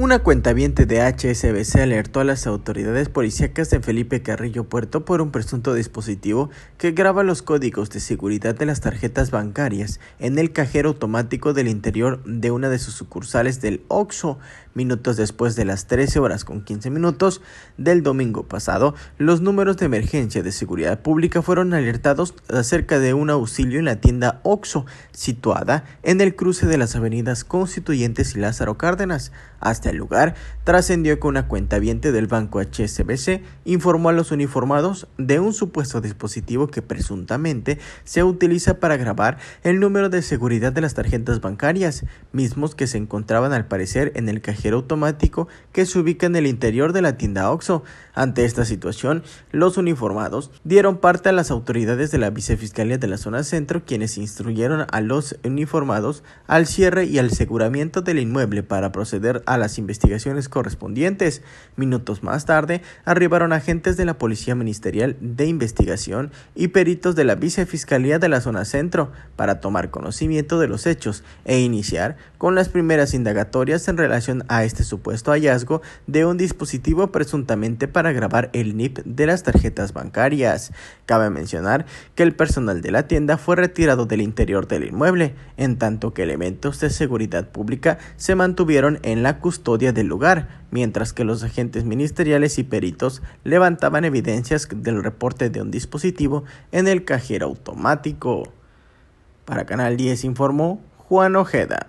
Una cuenta cuentaviente de HSBC alertó a las autoridades policíacas de Felipe Carrillo Puerto por un presunto dispositivo que graba los códigos de seguridad de las tarjetas bancarias en el cajero automático del interior de una de sus sucursales del OXO. Minutos después de las 13 horas con 15 minutos del domingo pasado, los números de emergencia de seguridad pública fueron alertados acerca de un auxilio en la tienda OXO, situada en el cruce de las avenidas Constituyentes y Lázaro Cárdenas el este lugar, trascendió que una cuenta viente del banco HSBC informó a los uniformados de un supuesto dispositivo que presuntamente se utiliza para grabar el número de seguridad de las tarjetas bancarias, mismos que se encontraban al parecer en el cajero automático que se ubica en el interior de la tienda OXO. Ante esta situación, los uniformados dieron parte a las autoridades de la Vicefiscalía de la zona centro, quienes instruyeron a los uniformados al cierre y al aseguramiento del inmueble para proceder a las investigaciones correspondientes. Minutos más tarde, arribaron agentes de la Policía Ministerial de Investigación y peritos de la Vicefiscalía de la Zona Centro para tomar conocimiento de los hechos e iniciar con las primeras indagatorias en relación a este supuesto hallazgo de un dispositivo presuntamente para grabar el NIP de las tarjetas bancarias. Cabe mencionar que el personal de la tienda fue retirado del interior del inmueble, en tanto que elementos de seguridad pública se mantuvieron en la custodia del lugar, mientras que los agentes ministeriales y peritos levantaban evidencias del reporte de un dispositivo en el cajero automático. Para Canal 10 informó Juan Ojeda.